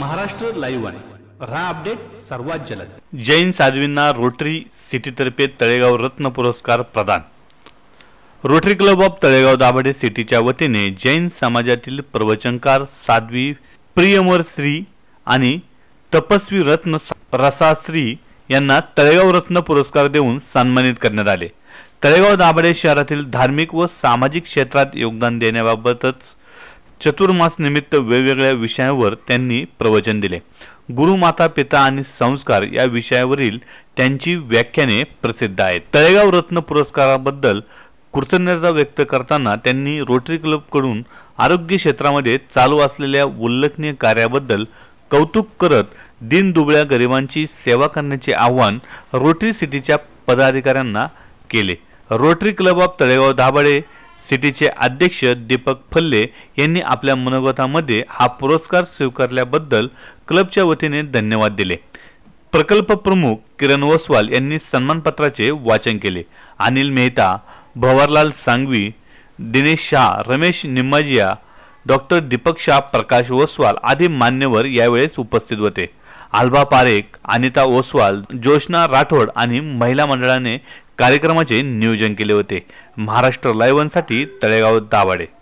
Maharashtra live रा update सर्वात जलद जैन साध्वींना रोटरी सिटीतर्फे तळेगाव रत्न पुरस्कार प्रदान Rotary Club of Talegaon Dabhade सिटीच्या वतीने जैन समाजातील प्रवचनकार साध्वी प्रियमर श्री आणि तपस्वी रत्न रसाश्री यांना तळेगाव रत्न पुरस्कार देऊन सन्मानित करण्यात आले तळेगाव दाभाडे शहरातील धार्मिक व सामाजिक क्षेत्रात योगदान देण्याबाबतच चतुर्मास निमित्त वेगवेगळ्या विषयांवर त्यांनी प्रवचन दिले गुरु माता पिता आणि संस्कार या विषयावरील त्यांची व्याख्याने प्रसिद्ध आहेत तळेगाव रत्न पुरस्काराबद्दल कृतज्ञता व्यक्त करताना त्यांनी रोटरी क्लबकडून आरोग्य क्षेत्रामध्ये चालू असलेल्या उल्लेखनीय कार्याबद्दल कौतुक करत दिनदुबळ्या गरिबांची सेवा करण्याचे आव्हान रोटरी सिटीच्या पदाधिकाऱ्यांना केले Rotary Club of Talegaon Dabhade सिटीचे अध्यक्ष दीपक फल्ले यांनी आपल्या मनोगतामध्ये हा पुरस्कार स्वीकारल्याबद्दल क्लबच्या वतीने धन्यवाद दिले प्रकल्प प्रमुख किरण ओसवाल यांनी सन्मानपत्राचे वाचन केले अनिल मेहता भवरलाल सांगवी दिनेश शाह रमेश निम्माजिया डॉक्टर दीपक शाह प्रकाश ओसवाल आदी मान्यवर यावेळेस उपस्थित होते आल्बा पारेख अनिता ओसवाल जोशना राठोड आणि महिला मंडळाने कार्यक्रमाचे नियोजन केले होते महाराष्ट्र लाईव्हसाठी तळेगाव दाभाडे